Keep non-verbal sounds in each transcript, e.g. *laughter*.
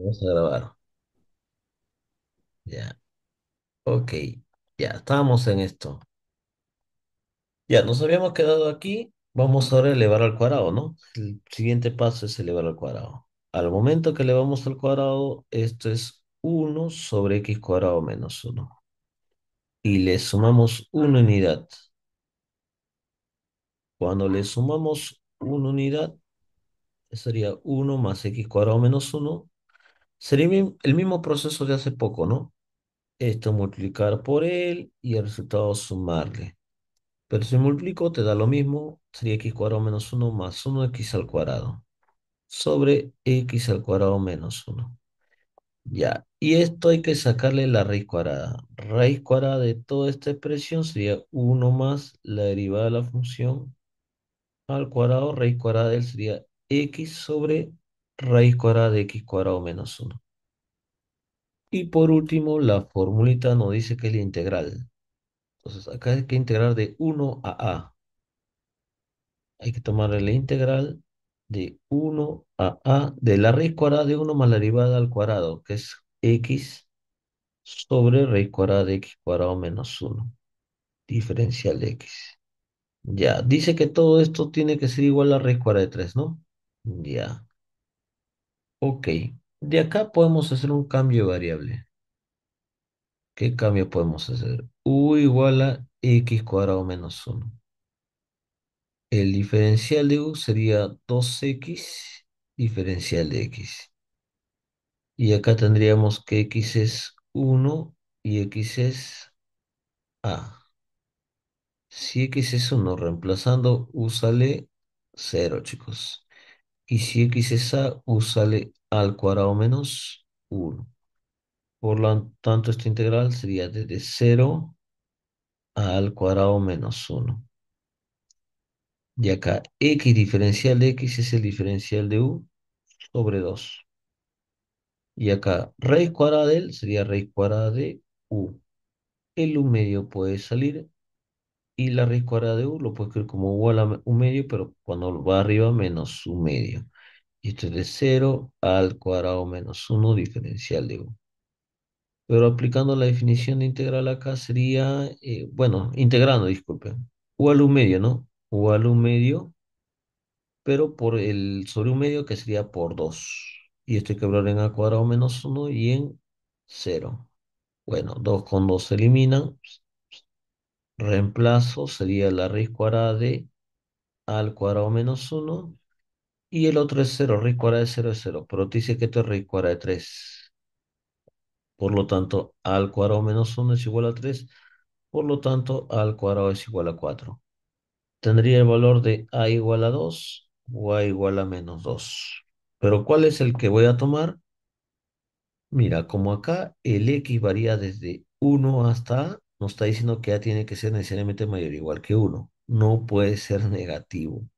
Vamos a grabar. Ya. Ok. Ya, Estamos en esto. Ya, nos habíamos quedado aquí. Vamos ahora a elevar al cuadrado, ¿no? El siguiente paso es elevar al cuadrado. Al momento que elevamos al cuadrado, esto es 1 sobre x cuadrado menos 1. Y le sumamos una unidad. Cuando le sumamos una unidad, sería 1 más x cuadrado menos 1, Sería el mismo proceso de hace poco, ¿no? Esto multiplicar por él y el resultado sumarle. Pero si multiplico te da lo mismo, sería x cuadrado menos 1 más 1x al cuadrado sobre x al cuadrado menos 1. Ya, y esto hay que sacarle la raíz cuadrada. Raíz cuadrada de toda esta expresión sería 1 más la derivada de la función al cuadrado. Raíz cuadrada de él sería x sobre raíz cuadrada de x cuadrado menos 1. Y por último, la formulita nos dice que es la integral. Entonces, acá hay que integrar de 1 a a. Hay que tomar la integral de 1 a a de la raíz cuadrada de 1 más la derivada al cuadrado, que es x sobre raíz cuadrada de x cuadrado menos 1, diferencial de x. Ya, dice que todo esto tiene que ser igual a raíz cuadrada de 3, ¿no? Ya. Ok, de acá podemos hacer un cambio de variable. ¿Qué cambio podemos hacer? U igual a x cuadrado menos 1. El diferencial de u sería 2x diferencial de x. Y acá tendríamos que x es 1 y x es a. Si x es 1, reemplazando, u sale 0, chicos. Y si x es a, u sale al cuadrado menos 1. Por lo tanto, esta integral sería desde 0 al cuadrado menos 1. Y acá, x diferencial de x es el diferencial de u sobre 2. Y acá, raíz cuadrada de él sería raíz cuadrada de u. El u medio puede salir y la raíz cuadrada de u lo puedo escribir como u a la medio, pero cuando va arriba menos un medio. Y esto es de 0 al cuadrado menos 1 diferencial de u. Pero aplicando la definición de integral acá sería, eh, bueno, integrando, disculpen, u al un medio, ¿no? u al un medio, pero por el sobre un medio que sería por 2. Y esto hay que hablar en a cuadrado menos 1 y en 0. Bueno, 2 con 2 se eliminan, reemplazo sería la raíz cuadrada de al cuadrado menos 1 y el otro es 0, raíz cuadrada de 0 es 0, pero te dice que esto es raíz cuadrada de 3. Por lo tanto, a al cuadrado menos 1 es igual a 3, por lo tanto, a al cuadrado es igual a 4. Tendría el valor de a igual a 2 o a igual a menos 2. Pero ¿cuál es el que voy a tomar? Mira, como acá el x varía desde 1 hasta a, no está diciendo que A tiene que ser necesariamente mayor o igual que 1. No puede ser negativo.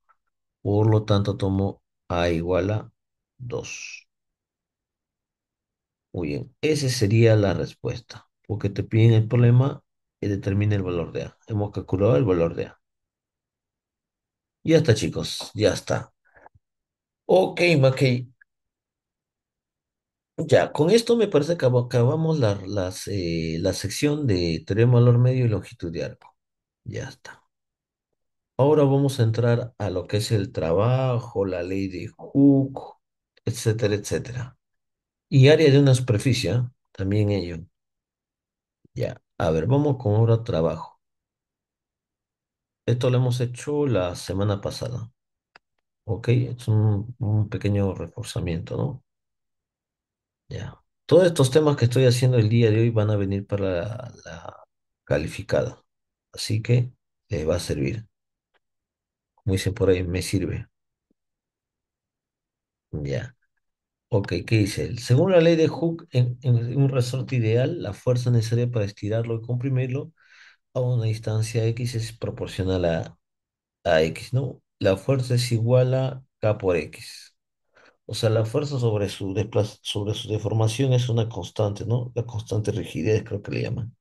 Por lo tanto, tomo A igual a 2. Muy bien, esa sería la respuesta. Porque te piden el problema y eh, determina el valor de A. Hemos calculado el valor de A. Ya está, chicos, ya está. Ok, Mackey, ya, con esto me parece que acabamos la, eh, la sección de teoría de valor medio y longitud de arco. Ya está. Ahora vamos a entrar a lo que es el trabajo, la ley de Hooke, etcétera, etcétera. Y área de una superficie, también ello. Ya, a ver, vamos con ahora trabajo. Esto lo hemos hecho la semana pasada, ¿ok? Es un pequeño reforzamiento, ¿no? Todos estos temas que estoy haciendo el día de hoy van a venir para la, calificada. Así que les va a servir. Como dicen por ahí, me sirve. Ya. Ok, ¿qué dice? Según la ley de Hooke, en, un resorte ideal, la fuerza necesaria para estirarlo y comprimirlo a una distancia X es proporcional a, a X, ¿no? La fuerza es igual a K por X. O sea, la fuerza sobre su sobre su deformación es una constante, ¿no? La constante rigidez, creo que le llaman.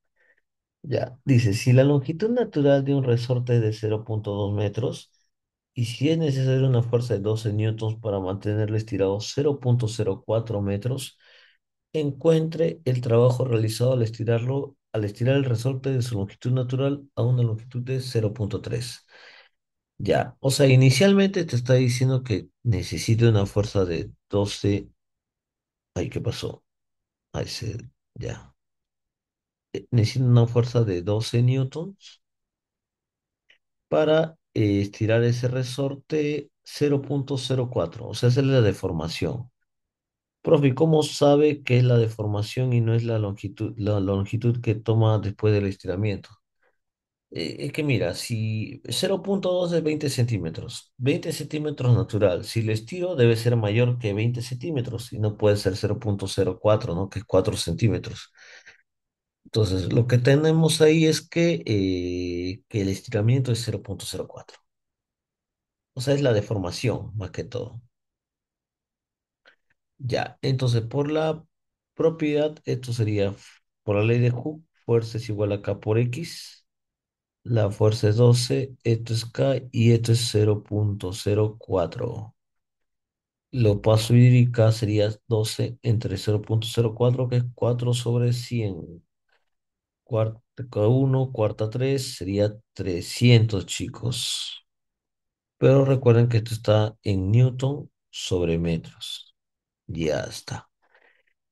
Ya, dice, si la longitud natural de un resorte es de 0.2 metros y si es necesaria una fuerza de 12 newtons para mantenerlo estirado 0.04 metros, encuentre el trabajo realizado al estirarlo, al estirar el resorte de su longitud natural a una longitud de 0.3. Ya, o sea, inicialmente te está diciendo que necesito una fuerza de 12. Ay, ¿qué pasó? Ahí se, ya. Eh, necesito una fuerza de 12 newtons para eh, estirar ese resorte 0.04. O sea, hacerle la deformación. Profe, ¿cómo sabe que es la deformación y no es la longitud, la longitud que toma después del estiramiento? Eh, es que mira, si 0.2 es 20 centímetros, 20 centímetros natural, si lo estiro debe ser mayor que 20 centímetros y no puede ser 0.04, ¿no? Que es 4 centímetros. Entonces, lo que tenemos ahí es que, eh, que el estiramiento es 0.04. O sea, es la deformación más que todo. Ya, entonces por la propiedad, esto sería por la ley de Hooke, fuerza es igual a K por X. La fuerza es 12, esto es K y esto es 0.04. Lo paso y K sería 12 entre 0.04, que es 4 sobre 100. Cuarta 1, cuarta 3 sería 300, chicos. Pero recuerden que esto está en Newton sobre metros. Ya está.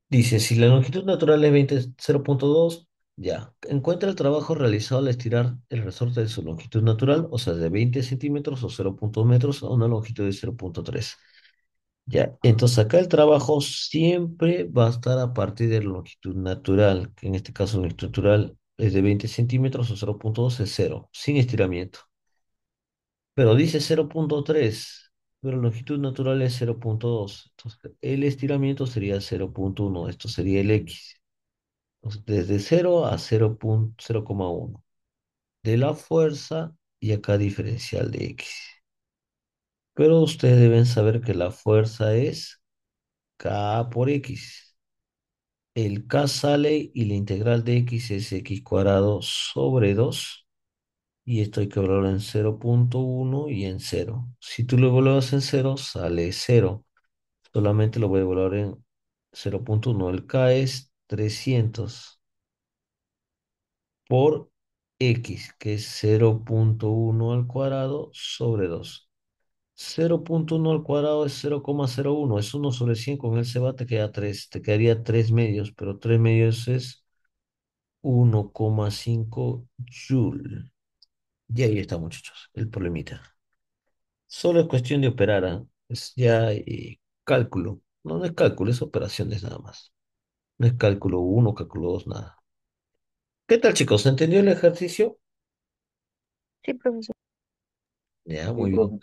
Dice, si la longitud natural es 0.2, ya, encuentra el trabajo realizado al estirar el resorte de su longitud natural, o sea, de 20 centímetros o 0.2 metros a una longitud de 0.3. Ya, entonces acá el trabajo siempre va a estar a partir de la longitud natural, que en este caso la estructural es de 20 centímetros o 0.2 es 0, sin estiramiento. Pero dice 0.3, pero la longitud natural es 0.2. Entonces el estiramiento sería 0.1, esto sería el X desde 0 a 0,1 de la fuerza y acá diferencial de X. Pero ustedes deben saber que la fuerza es K por X. El K sale y la integral de X es X cuadrado sobre 2. Y esto hay que evaluarlo en 0.1 y en 0. Si tú lo evaluas en 0, sale 0. Solamente lo voy a evaluar en 0.1. El K es 300 por x, que es 0.1 al cuadrado sobre 2. 0.1 al cuadrado es 0,01, es 1 sobre 100, con él se va, te queda 3, te quedaría 3 medios, pero 3 medios es 1,5 joule. Y ahí está, muchachos, el problemita. Solo es cuestión de operar, ¿ah? es ya eh, cálculo. No, no es cálculo, es operaciones nada más. No es cálculo 1, cálculo 2, nada. ¿Qué tal, chicos? ¿Entendió el ejercicio? Sí, profesor. Ya, muy bien.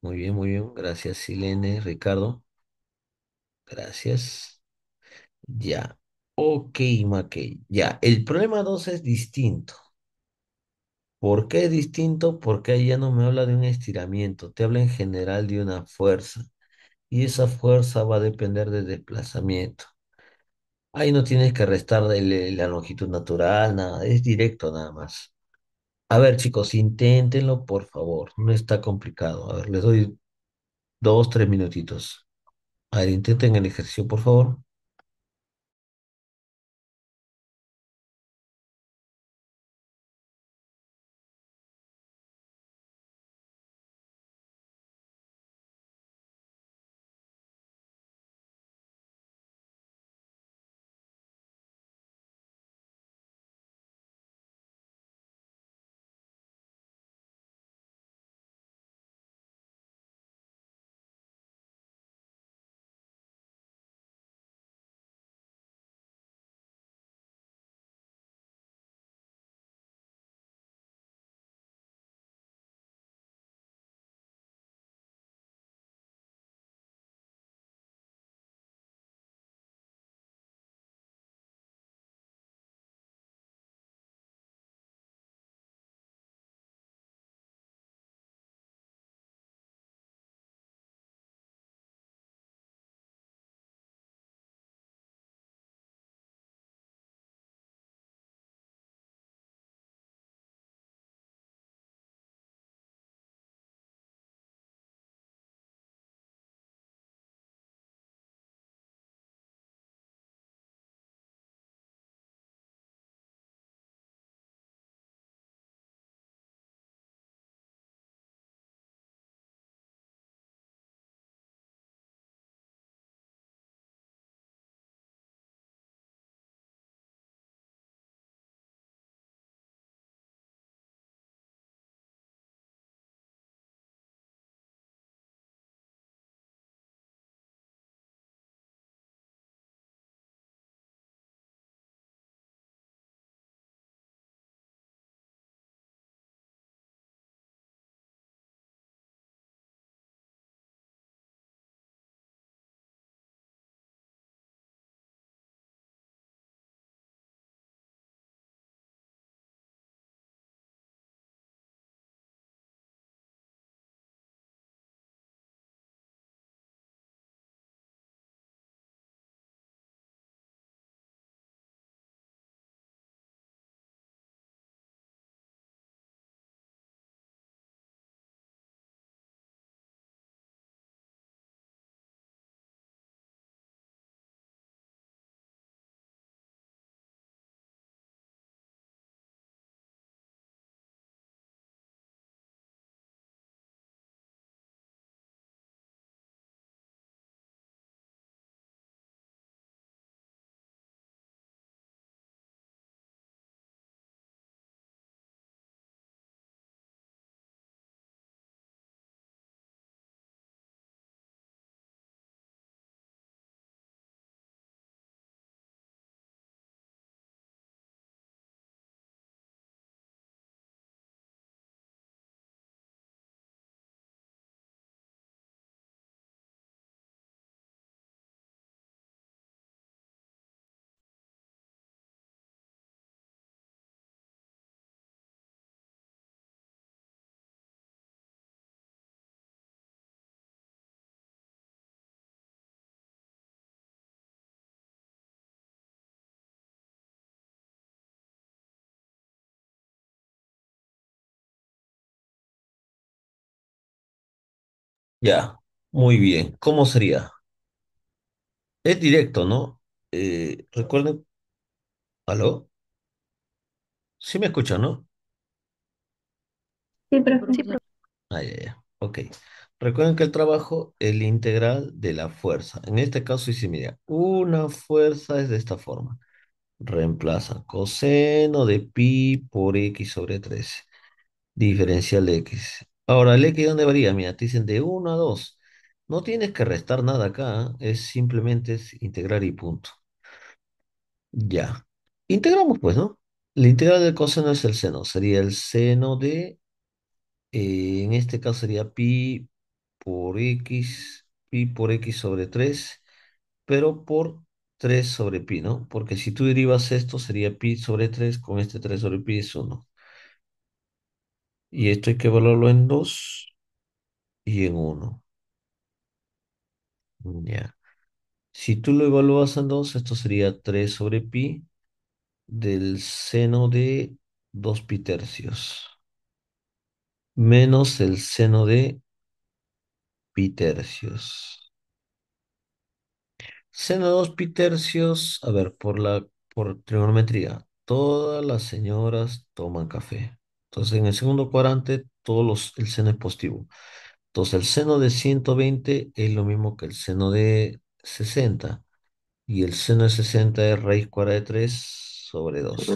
Muy bien, muy bien. Gracias, Silene, Ricardo. Gracias. Ya. Ok, Mackey. Ya. El problema 2 es distinto. ¿Por qué es distinto? Porque ahí ya no me habla de un estiramiento, te habla en general de una fuerza. Y esa fuerza va a depender del desplazamiento. Ahí no tienes que restar la longitud natural, nada, es directo nada más. A ver, chicos, inténtenlo, por favor. No está complicado. A ver, les doy dos, tres minutitos. A ver, intenten el ejercicio, por favor. Ya, muy bien. ¿Cómo sería? Es directo, ¿no? Eh, recuerden, ¿aló? Sí me escuchan, ¿no? Sí, pero... Sí, Ah, ya, Ok. Recuerden que el trabajo es la integral de la fuerza. En este caso hice, mira, una fuerza es de esta forma. Reemplaza coseno de pi por x sobre 3. Diferencial de x. Ahora, el X, ¿dónde varía? Mira, te dicen de 1 a 2. No tienes que restar nada acá, es simplemente integrar y punto. Ya. Integramos, pues, ¿no? La integral del coseno es el seno. Sería el seno de, eh, en este caso sería pi por x, pi por x sobre 3, pero por 3 sobre pi, ¿no? Porque si tú derivas esto, sería pi sobre 3, con este 3 sobre pi es 1. Y esto hay que evaluarlo en 2 y en 1. Ya. Si tú lo evalúas en 2, esto sería 3 sobre pi del seno de 2 pi tercios menos el seno de pi tercios. Seno de 2 pi tercios, a ver, por la por trigonometría, todas las señoras toman café. Entonces, en el segundo cuadrante, todos los, el seno es positivo. Entonces, el seno de 120 es lo mismo que el seno de 60. Y el seno de 60 es raíz cuadrada de 3 sobre 2.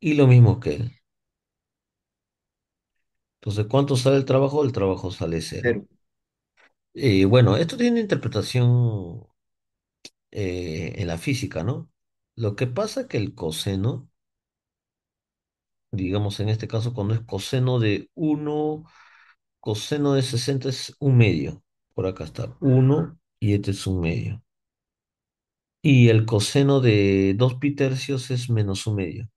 Y lo mismo que él. Entonces, ¿cuánto sale el trabajo? El trabajo sale cero. Y bueno, esto tiene interpretación eh, en la física, ¿no? Lo que pasa es que el coseno digamos en este caso cuando es coseno de 1, coseno de 60 es un medio, por acá está 1 y este es un medio. Y el coseno de 2 pi tercios es menos un medio.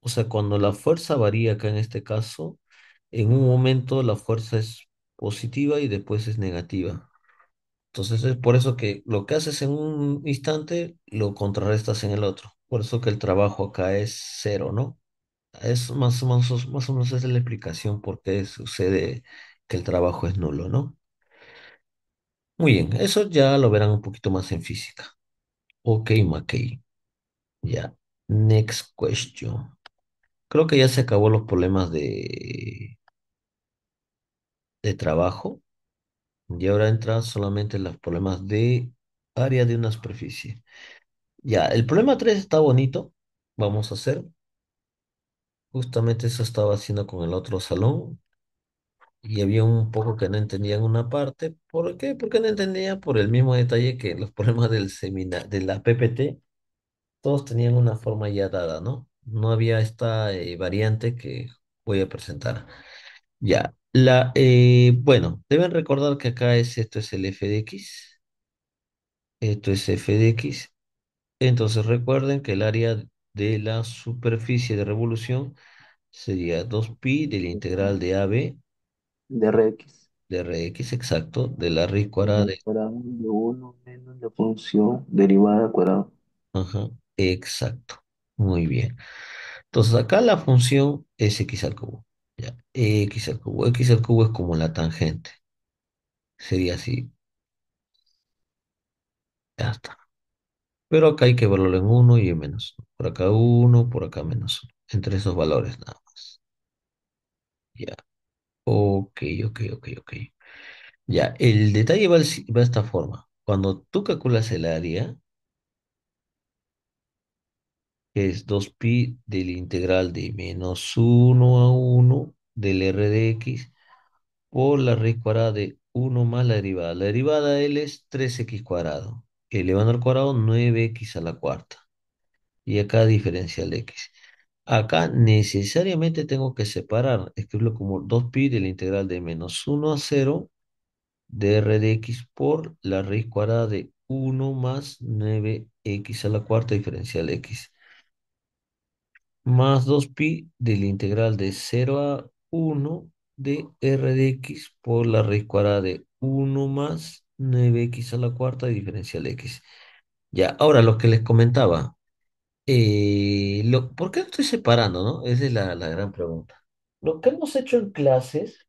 O sea, cuando la fuerza varía acá en este caso, en un momento la fuerza es positiva y después es negativa. Entonces es por eso que lo que haces en un instante lo contrarrestas en el otro. Por eso que el trabajo acá es cero, ¿no? Es más o menos, más o es la explicación por qué sucede que el trabajo es nulo, ¿no? Muy bien, eso ya lo verán un poquito más en física. Ok, McKay. Ya. Next question. Creo que ya se acabó los problemas de, de trabajo. Y ahora entran solamente los problemas de área de una superficie. Ya, el problema 3 está bonito. Vamos a hacer Justamente eso estaba haciendo con el otro salón y había un poco que no entendían una parte. ¿Por qué? Porque no entendían por el mismo detalle que los *laughs* problemas del seminario, de la PPT, todos tenían una forma ya dada, ¿no? No había esta eh, variante que voy a presentar. Ya, la, eh, bueno, deben recordar que acá es, esto es el f de x, esto es f de x, entonces recuerden que el área de la superficie de revolución sería 2pi de la integral de AB. De Rx. De Rx, exacto, de la raíz cuadrada de... de 1 menos la función derivada cuadrada. Ajá, exacto. Muy bien. Entonces acá la función es x al cubo. Ya, x al cubo. x al cubo es como la tangente. Sería así. Ya está. Pero acá hay que valorar en 1 y en menos 1. Por acá 1, por acá menos 1. Entre esos valores nada más. Ya. Ok, ok, ok, ok. Ya, el detalle va, de esta forma. Cuando tú calculas el área, que es 2pi del integral de menos 1 a 1 del r de x por la raíz cuadrada de 1 más la derivada. La derivada de L es 3x cuadrado elevando al cuadrado 9x a la cuarta. Y acá diferencial x. Acá necesariamente tengo que separar, escribirlo como 2pi de la integral de menos 1 a 0 de r de x por la raíz cuadrada de 1 más 9x a la cuarta diferencial x. Más 2pi de la integral de 0 a 1 de r de x por la raíz cuadrada de 1 más 9x a la cuarta diferencial x. Ya, ahora lo que les comentaba, eh, lo, ¿por qué lo estoy separando, no? Esa es la, la gran pregunta. Lo que hemos hecho en clases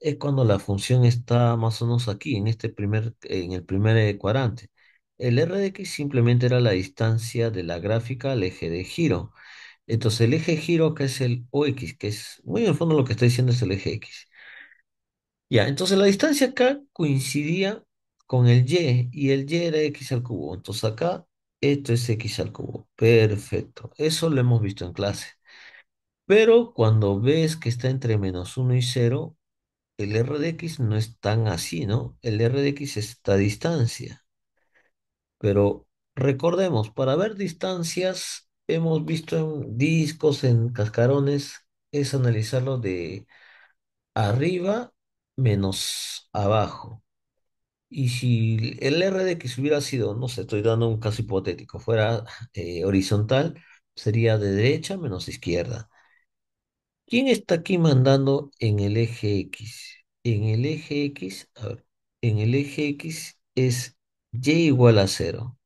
es cuando la función está más o menos aquí, en este primer, en el primer eh, cuadrante. El r de x simplemente era la distancia de la gráfica al eje de giro. Entonces el eje giro que es el OX, que es muy en el fondo lo que está diciendo es el eje X. Ya, entonces la distancia acá coincidía con el y y el y era x al cubo. Entonces acá esto es x al cubo. Perfecto. Eso lo hemos visto en clase. Pero cuando ves que está entre menos 1 y 0, el r de x no es tan así, ¿no? El r de x es esta distancia. Pero recordemos, para ver distancias, hemos visto en discos, en cascarones, es analizarlo de arriba menos abajo. Y si el de X hubiera sido, no sé, estoy dando un caso hipotético, fuera eh, horizontal, sería de derecha menos izquierda. ¿Quién está aquí mandando en el eje X? En el eje X, en el eje X es Y igual a cero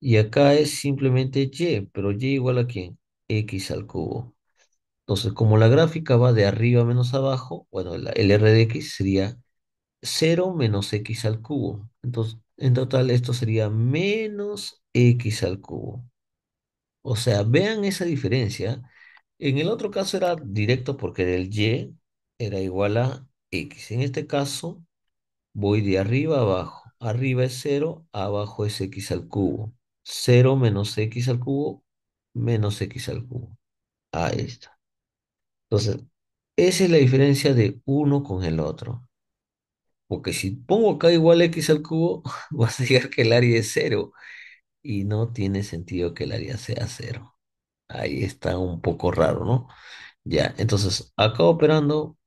Y acá es simplemente Y, pero Y igual a quién? X al cubo. Entonces, como la gráfica va de arriba menos abajo, bueno, el, de X sería 0 menos x al cubo. Entonces, en total esto sería menos x al cubo. O sea, vean esa diferencia. En el otro caso era directo porque del y era igual a x. En este caso voy de arriba a abajo. Arriba es 0, abajo es x al cubo. 0 menos x al cubo, menos x al cubo. Ahí está. Entonces, esa es la diferencia de uno con el otro. Porque si pongo acá igual x al cubo, vas *laughs* a llegar que el área es cero. Y no tiene sentido que el área sea cero. Ahí está un poco raro, ¿no? Ya, entonces acá operando,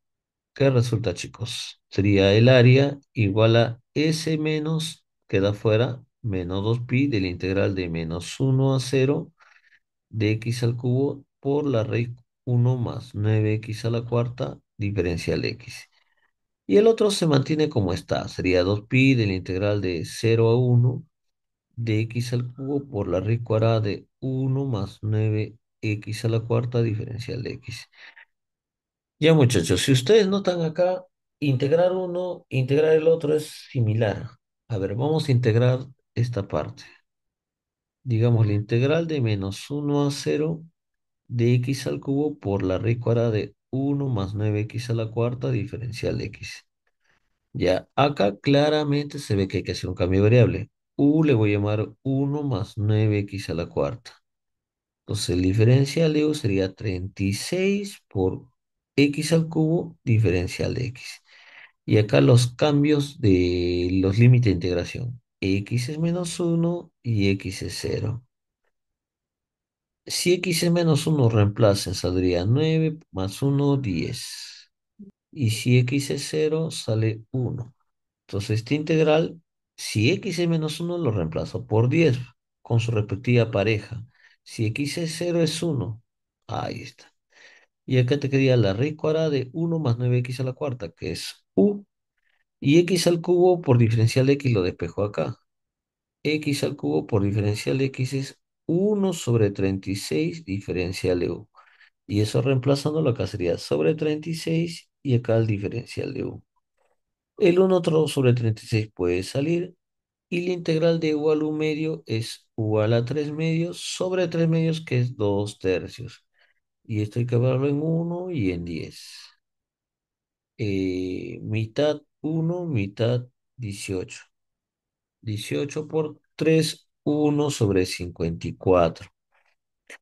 ¿qué resulta, chicos? Sería el área igual a S menos, queda fuera, menos 2pi de la integral de menos 1 a 0 de x al cubo por la raíz 1 más 9x a la cuarta diferencial de x. Y el otro se mantiene como está. Sería 2pi la integral de 0 a 1 de x al cubo por la raíz cuadrada de 1 más 9x a la cuarta diferencial de x. Ya muchachos, si ustedes notan acá, integrar uno, integrar el otro es similar. A ver, vamos a integrar esta parte. Digamos la integral de menos 1 a 0 de x al cubo por la raíz cuadrada de 1 más 9x a la cuarta diferencial de x. Ya, acá claramente se ve que hay que hacer un cambio de variable. U le voy a llamar 1 más 9x a la cuarta. Entonces el diferencial de U sería 36 por x al cubo diferencial de x. Y acá los cambios de los límites de integración. x es menos 1 y x es 0. Si x menos 1, reemplacen, saldría 9 más 1, 10. Y si x es 0, sale 1. Entonces, esta integral, si x es menos 1, lo reemplazo por 10 con su respectiva pareja. Si x es 0, es 1. Ahí está. Y acá te quedaría la raíz cuadrada de 1 más 9x a la cuarta, que es u. Y x al cubo por diferencial de x lo despejo acá. x al cubo por diferencial de x es 1 sobre 36 diferencial de u. Y eso lo que sería sobre 36 y acá el diferencial de u. El 1 sobre 36 puede salir y la integral de u al u medio es igual a 3 medios sobre 3 medios que es 2 tercios. Y esto hay que verlo en 1 y en 10. Eh, mitad 1, mitad 18. 18 por 3 1 sobre 54.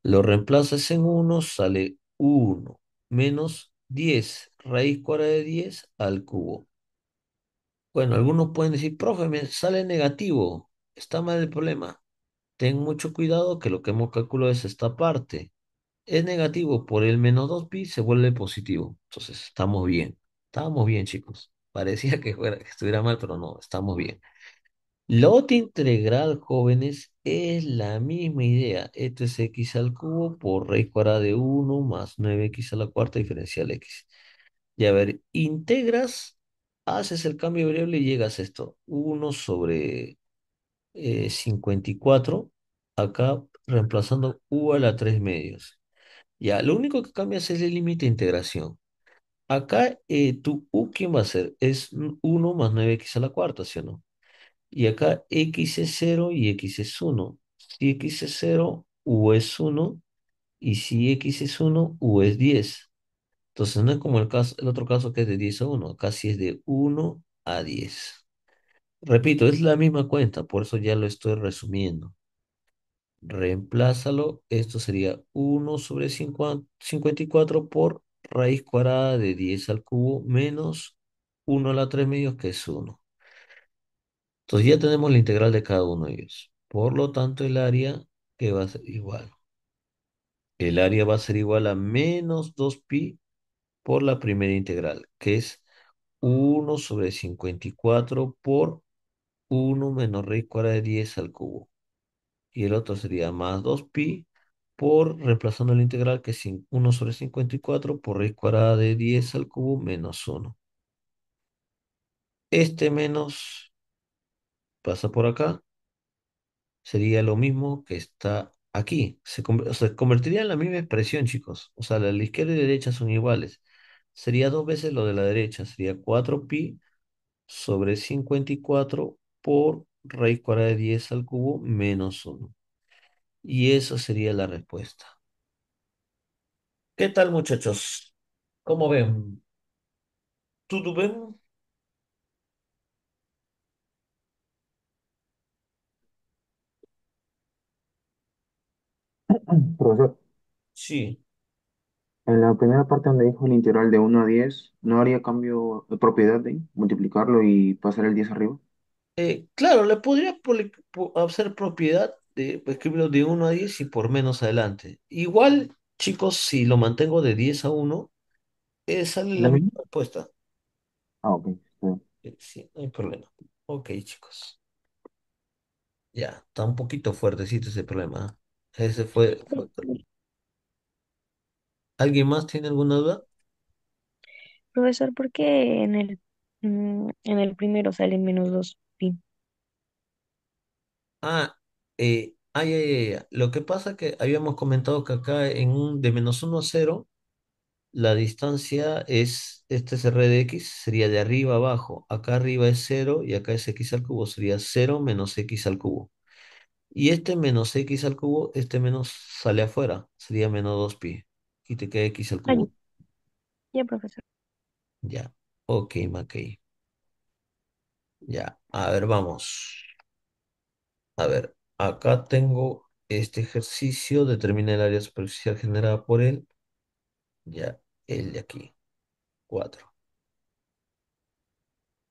Lo reemplazas en 1, sale 1 menos 10 raíz cuadrada de 10 al cubo. Bueno, algunos pueden decir, profe, me sale negativo, está mal el problema. Ten mucho cuidado que lo que hemos calculado es esta parte. Es negativo por el menos 2pi, se vuelve positivo. Entonces, estamos bien. Estamos bien, chicos. Parecía que, fuera, que estuviera mal, pero no, estamos bien. La otra integral, jóvenes, es la misma idea. Esto es x al cubo por raíz cuadrada de 1 más 9x a la cuarta diferencial x. Y a ver, integras, haces el cambio de variable y llegas a esto. 1 sobre 54, eh, acá reemplazando u a la 3 medios. Ya, lo único que cambias es el límite de integración. Acá eh, tu u, ¿quién va a ser? Es 1 más 9x a la cuarta, ¿sí o no? Y acá x es 0 y x es 1. Si x es 0, u es 1. Y si x es 1, u es 10. Entonces no es como el, caso, el otro caso que es de 10 a 1. Acá sí es de 1 a 10. Repito, es la misma cuenta, por eso ya lo estoy resumiendo. Reemplázalo. Esto sería 1 sobre 54 por raíz cuadrada de 10 al cubo menos 1 a la 3 medios, que es 1. Entonces ya tenemos la integral de cada uno de ellos. Por lo tanto, el área que va a ser igual. El área va a ser igual a menos 2pi por la primera integral, que es 1 sobre 54 por 1 menos raíz cuadrada de 10 al cubo. Y el otro sería más 2pi por, reemplazando la integral, que es 1 sobre 54 por raíz cuadrada de 10 al cubo menos 1. Este menos pasa por acá, sería lo mismo que está aquí. Se, convertiría en la misma expresión, chicos. O sea, la, izquierda y la derecha son iguales. Sería dos veces lo de la derecha. Sería 4pi sobre 54 por raíz cuadrada de 10 al cubo menos 1. Y esa sería la respuesta. ¿Qué tal, muchachos? ¿Cómo ven? ¿Todo ven? *clears throat* Profesor, Sí, en la primera parte donde dijo el integral de 1 a 10, ¿no haría cambio de propiedad de Multiplicarlo y pasar el 10 arriba. Eh, claro, le podría hacer propiedad de escribirlo pues, de 1 a 10 y por menos adelante. Igual, chicos, si lo mantengo de 10 a 1, eh, sale la misma respuesta. Ah, ok. Eh, sí, no hay problema. Ok, chicos. Ya, está un poquito fuertecito ese problema. ¿ah? Ese fue, ¿Alguien más tiene alguna duda? Profesor, ¿por qué en el, mm, en el primero sale menos dos pi Ah, eh, ay, ay, ay, Lo que pasa es que habíamos comentado que acá en de menos 1 a 0, la distancia es, este es R de X, sería de arriba abajo. Acá arriba es 0 y acá es X al cubo, sería 0 menos X al cubo. Y este menos x al cubo, este menos sale afuera. Sería menos 2 pi. Y te queda x al cubo. ya, profesor. Ya. Ok, Mackey. Ya. A ver, vamos. A ver, acá tengo este ejercicio. Determina el área superficial generada por él. Ya, el de aquí. 4.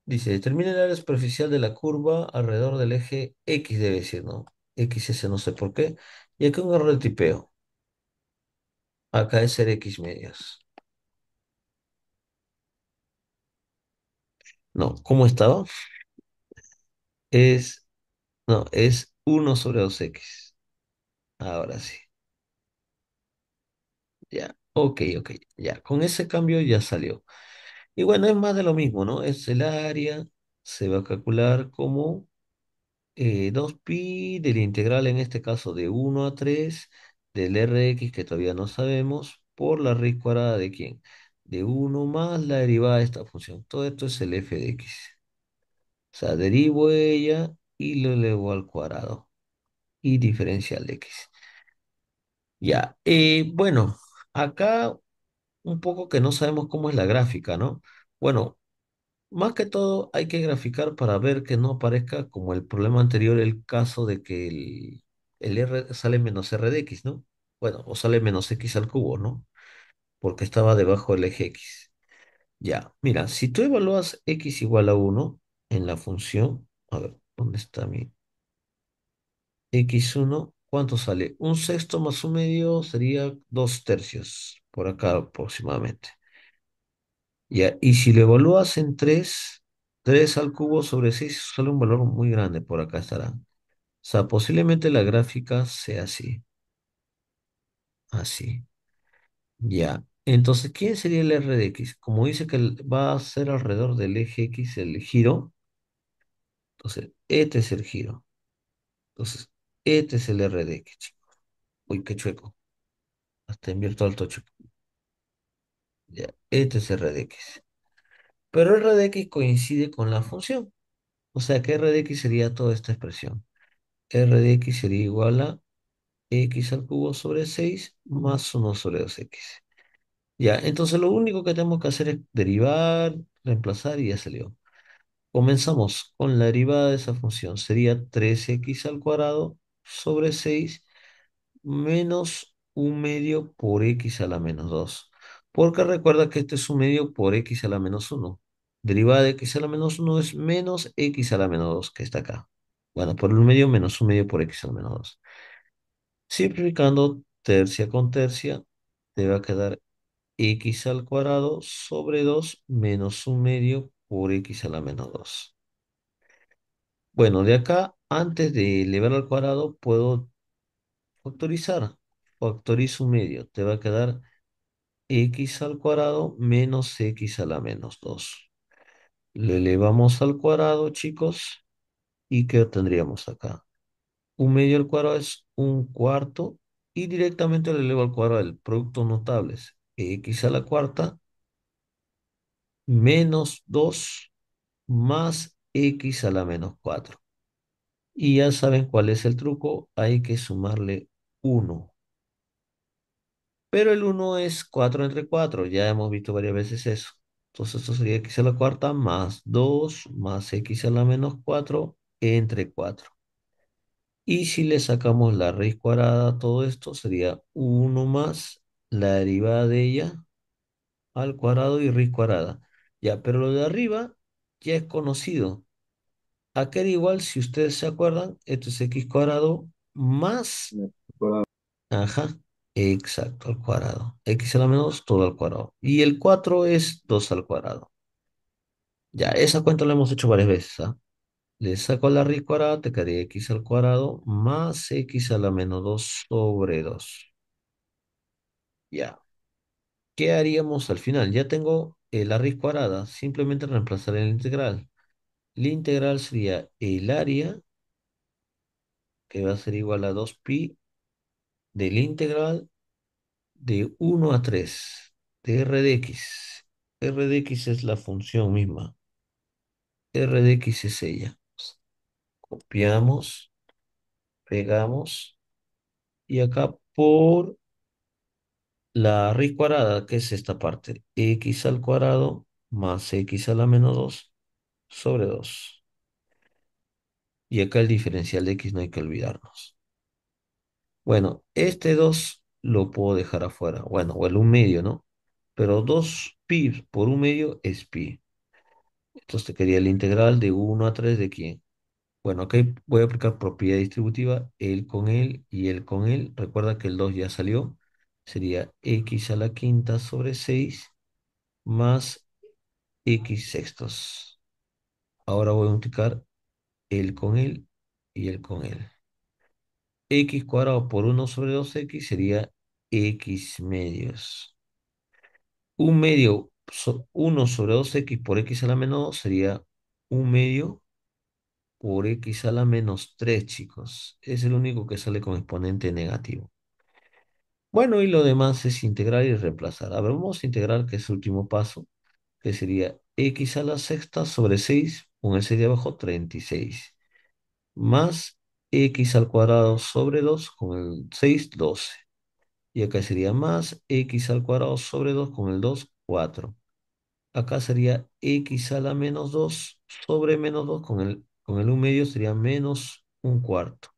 Dice, determina el área superficial de la curva alrededor del eje X, debe decir, ¿no? XS no sé por qué. Y aquí un error de tipeo. Acá es ser X medios. No, ¿cómo estaba? Es, no, es 1 sobre 2X. Ahora sí. Ya, ok, ok, ya. Con ese cambio ya salió. Y bueno, es más de lo mismo, ¿no? Es el área, se va a calcular como 2pi eh, de la integral, en este caso de 1 a 3, del Rx que todavía no sabemos, por la raíz cuadrada de quién? De 1 más la derivada de esta función. Todo esto es el f de x. O sea, derivo ella y lo elevo al cuadrado. Y diferencial de x. Ya, eh, bueno, acá un poco que no sabemos cómo es la gráfica, ¿no? Bueno, más que todo hay que graficar para ver que no aparezca como el problema anterior el caso de que el, R sale menos R de X, ¿no? Bueno, o sale menos X al cubo, ¿no? Porque estaba debajo del eje X. Ya, mira, si tú evalúas X igual a 1 en la función, a ver, ¿dónde está mi X1? ¿Cuánto sale? Un sexto más un medio sería dos tercios, por acá aproximadamente. Ya, y si lo evalúas en 3, 3 al cubo sobre 6 sale un valor muy grande, por acá estará. O sea, posiblemente la gráfica sea así. Así. Ya. Entonces, ¿quién sería el R de X? Como dice que va a ser alrededor del eje X el giro. Entonces, este es el giro. Entonces, este es el R de X, chicos. Uy, qué chueco. Hasta invierto alto chueco. Ya, este es x Pero r de x coincide con la función. O sea que r de x sería toda esta expresión. r de x sería igual a x al cubo sobre 6 más 1 sobre 2x. Ya, entonces lo único que tenemos que hacer es derivar, reemplazar y ya salió. Comenzamos con la derivada de esa función. Sería 3x al cuadrado sobre 6 menos 1 medio por x a la menos 2. Porque recuerda que este es un medio por x a la menos 1. Derivada de x a la menos 1 es menos x a la menos 2, que está acá. Bueno, por un medio menos un medio por x a la menos 2. Simplificando tercia con tercia, te va a quedar x al cuadrado sobre 2 menos un medio por x a la menos 2. Bueno, de acá, antes de elevar al cuadrado, puedo factorizar. Factorizo un medio. Te va a quedar x al cuadrado menos x a la menos 2. Lo elevamos al cuadrado, chicos. ¿Y qué obtendríamos acá? Un medio al cuadrado es un cuarto y directamente le elevo al cuadrado del producto notable. x a la cuarta menos 2 más x a la menos 4. Y ya saben cuál es el truco, hay que sumarle 1 pero el 1 es 4 entre 4, ya hemos visto varias veces eso. Entonces esto sería x a la cuarta más 2 más x a la menos 4 entre 4. Y si le sacamos la raíz cuadrada a todo esto, sería 1 más la derivada de ella al cuadrado y raíz cuadrada. Ya, pero lo de arriba ya es conocido. Aquel era igual, si ustedes se acuerdan, esto es x cuadrado más... Ajá, Exacto, al cuadrado. X a la menos todo al cuadrado. Y el 4 es 2 al cuadrado. Ya, esa cuenta la hemos hecho varias veces. ¿ah? Le saco la raíz cuadrada, te quedaría x al cuadrado más x a la menos 2 sobre 2. Ya. ¿Qué haríamos al final? Ya tengo eh, la raíz cuadrada, simplemente reemplazaré la integral. La integral sería el área, que va a ser igual a 2pi del integral de 1 a 3 de r de x. r de x es la función misma. r de x es ella. Copiamos, pegamos y acá por la raíz cuadrada, que es esta parte, x al cuadrado más x a la menos 2 sobre 2. Y acá el diferencial de x no hay que olvidarnos. Bueno, este 2 lo puedo dejar afuera. Bueno, o el 1 medio, ¿no? Pero 2 pi por 1 medio es pi. Entonces te quería la integral de 1 a 3 de quién. Bueno, aquí voy a aplicar propiedad distributiva, el con él y el con él. Recuerda que el 2 ya salió. Sería x a la quinta sobre 6 más x sextos. Ahora voy a multiplicar el con él y el con él x cuadrado por 1 sobre 2x sería x medios. Un medio 1 sobre 2x por x a la menos 2 sería 1 medio por x a la menos 3, chicos. Es el único que sale con exponente negativo. Bueno, y lo demás es integrar y reemplazar. A ver, vamos a integrar, que es el último paso, que sería x a la sexta sobre 6, con ese de abajo, 36, más x al cuadrado sobre 2 con el 6, 12. Y acá sería más x al cuadrado sobre 2 con el 2, 4. Acá sería x a la menos 2 sobre menos 2 con el, 1 medio sería menos 1 cuarto.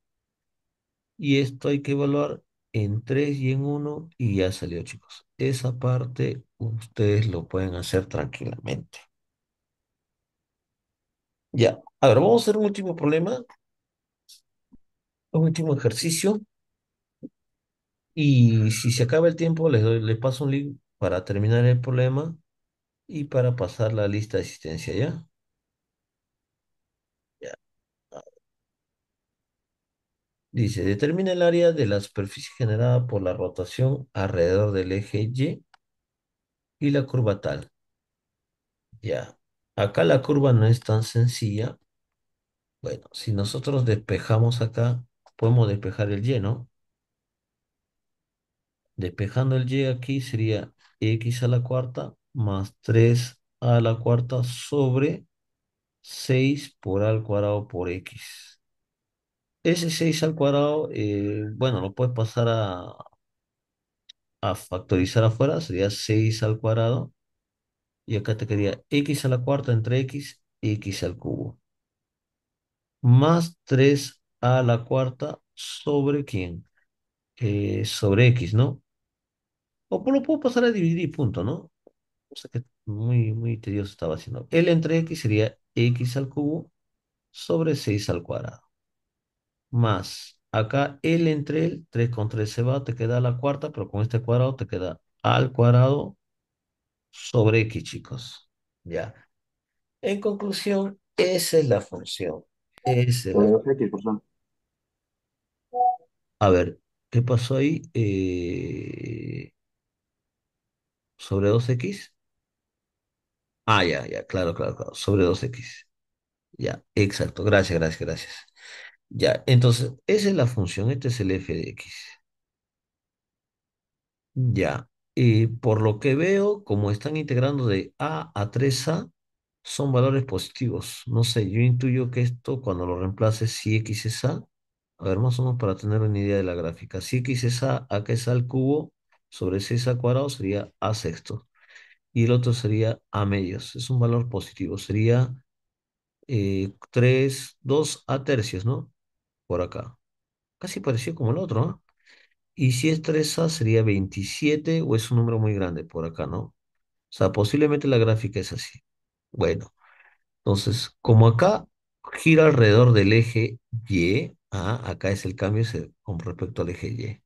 Y esto hay que evaluar en 3 y en 1 y ya salió chicos. Esa parte ustedes lo pueden hacer tranquilamente. Ya, a ver, vamos a hacer un último problema último ejercicio. Y si se acaba el tiempo, les, doy, les paso un link para terminar el problema y para pasar la lista de asistencia, ¿ya? ya. Dice, determina el área de la superficie generada por la rotación alrededor del eje Y y la curva tal. Ya, acá la curva no es tan sencilla. Bueno, si nosotros despejamos acá, podemos despejar el y, ¿no? Despejando el y aquí sería x a la cuarta más 3 a la cuarta sobre 6 por a al cuadrado por x. Ese 6 al cuadrado, eh, bueno, lo puedes pasar a, a factorizar afuera, sería 6 al cuadrado. Y acá te quedaría x a la cuarta entre x y x al cubo. Más 3 a la cuarta sobre quién? Eh, sobre X, ¿no? O lo puedo pasar a dividir punto, ¿no? O sea que muy, muy tedioso estaba haciendo. L entre X sería X al cubo sobre 6 al cuadrado. Más, acá L entre el 3 con 3 se va, te queda la cuarta, pero con este cuadrado te queda al cuadrado sobre X, chicos. Ya. En conclusión, esa es la función. A ver, ¿qué pasó ahí? Eh, ¿sobre 2x? Ah, ya, ya, claro, claro, claro. Sobre 2x. Ya, exacto. Gracias, gracias, gracias. Ya, entonces, esa es la función. Este es el f de x. Ya. y por lo que veo, como están integrando de a a 3a, son valores positivos. No sé, yo intuyo que esto cuando lo reemplace si x es a, a ver, más o menos para tener una idea de la gráfica. Si x es a, a que es al cubo sobre 6 a cuadrado sería a sexto. Y el otro sería a medios. Es un valor positivo. Sería 3, eh, 2 a tercios, ¿no? Por acá. Casi parecido como el otro, ¿no? Y si es 3a sería 27 o es un número muy grande por acá, ¿no? O sea, posiblemente la gráfica es así. Bueno, entonces, como acá gira alrededor del eje Y, ah, acá es el cambio con respecto al eje Y.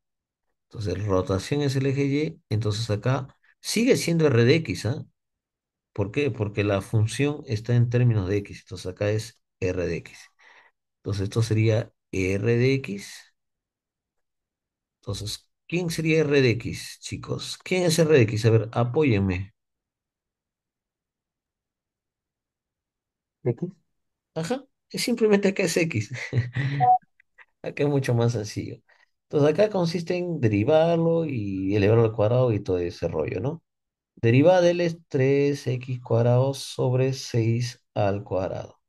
Entonces, rotación es el eje Y, entonces acá sigue siendo R de X, ¿ah? ¿Por qué? Porque la función está en términos de X, entonces acá es R de X. Entonces, esto sería R de X. Entonces, ¿quién sería R de X, chicos? ¿Quién es R de X? A ver, apóyenme. X. Ajá, es simplemente acá es X. *laughs* Acá es mucho más sencillo. Entonces acá consiste en derivarlo y elevarlo al cuadrado y todo ese rollo, ¿no? Derivada de él es 3x cuadrado sobre 6 al cuadrado.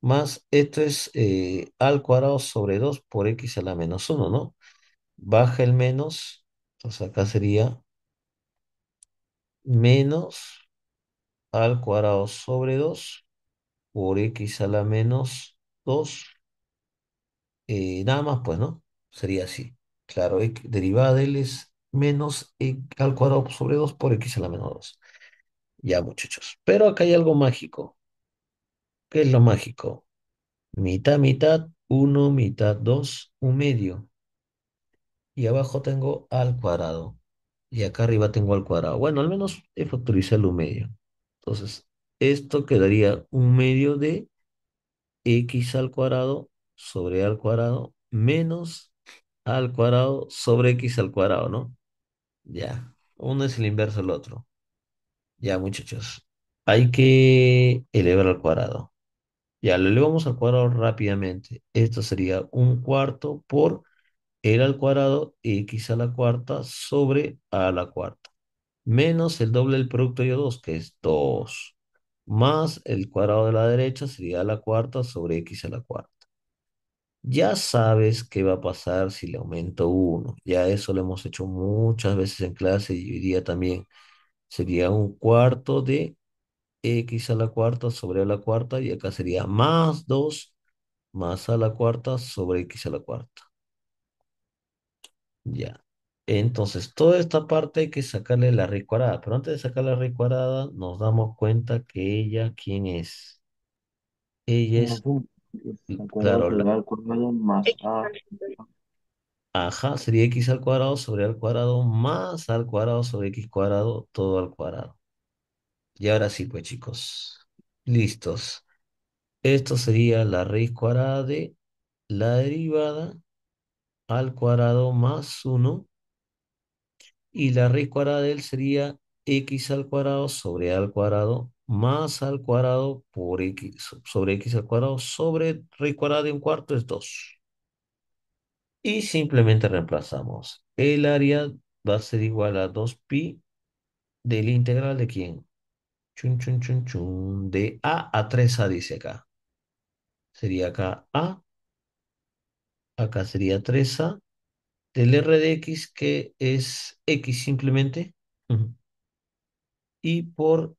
Más, esto es eh, al cuadrado sobre 2 por x a la menos 1, ¿no? Baja el menos, entonces acá sería menos al cuadrado sobre 2 por x a la menos 2. Eh, nada más, pues, ¿no? Sería así. Claro, derivada de L es menos e al cuadrado sobre 2 por x a la menos 2. Ya, muchachos. Pero acá hay algo mágico. ¿Qué es lo mágico? Mitad, mitad, 1, mitad, 2, un medio. Y abajo tengo al cuadrado. Y acá arriba tengo al cuadrado. Bueno, al menos he factorizado el un medio. Entonces, esto quedaría un medio de x al cuadrado sobre a al cuadrado menos a al cuadrado sobre x al cuadrado, ¿no? Ya, uno es el inverso del otro. Ya, muchachos, hay que elevar al cuadrado. Ya, lo elevamos al cuadrado rápidamente. Esto sería un cuarto por el al cuadrado x a la cuarta sobre a la cuarta. Menos el doble del producto de 2, que es 2 más el cuadrado de la derecha sería la cuarta sobre x a la cuarta. Ya sabes qué va a pasar si le aumento 1. Ya eso lo hemos hecho muchas veces en clase y hoy día también. Sería un cuarto de x a la cuarta sobre a la cuarta y acá sería más 2 más a la cuarta sobre x a la cuarta. Ya. Entonces, toda esta parte hay que sacarle la raíz cuadrada. pero antes de sacar la raíz cuadrada, nos damos cuenta que ella, ¿quién es? Ella es, claro, la... al cuadrado más a. Ajá, sería x al cuadrado sobre al cuadrado más al cuadrado sobre x cuadrado, todo al cuadrado. Y ahora sí, pues chicos, listos. Esto sería la raíz cuadrada de la derivada al cuadrado más 1 y la raíz cuadrada de él sería x al cuadrado sobre a al cuadrado más al cuadrado por x sobre x al cuadrado sobre raíz cuadrada de un cuarto es 2. Y simplemente reemplazamos. El área va a ser igual a 2pi del integral de quién? Chun, chun, chun, chun. De a a 3a dice acá. Sería acá a. Acá sería 3a del R de X, que es X simplemente, y por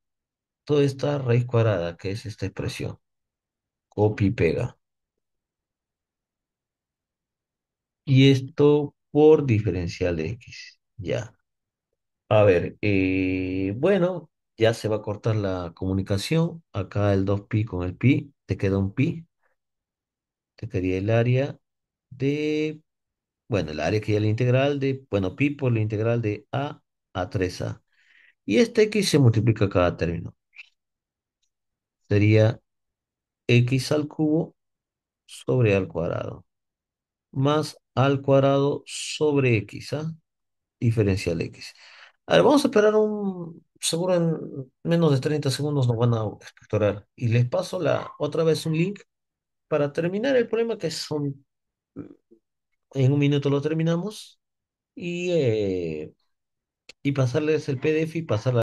toda esta raíz cuadrada, que es esta expresión. Copia y pega. Y esto por diferencial de X. Ya. A ver, eh, bueno, ya se va a cortar la comunicación. Acá el 2pi con el pi, te queda un pi. Te quedaría el área de bueno, el área que es la integral de, bueno, pi por la integral de a a 3a. Y este x se multiplica cada término. Sería x al cubo sobre al cuadrado, más al cuadrado sobre x, ¿ah? diferencial x. A ver, vamos a esperar un, seguro en menos de 30 segundos nos van a explorar. Y les paso la, otra vez un link para terminar el problema que son en un minuto lo terminamos y, eh, y pasarles el PDF y pasar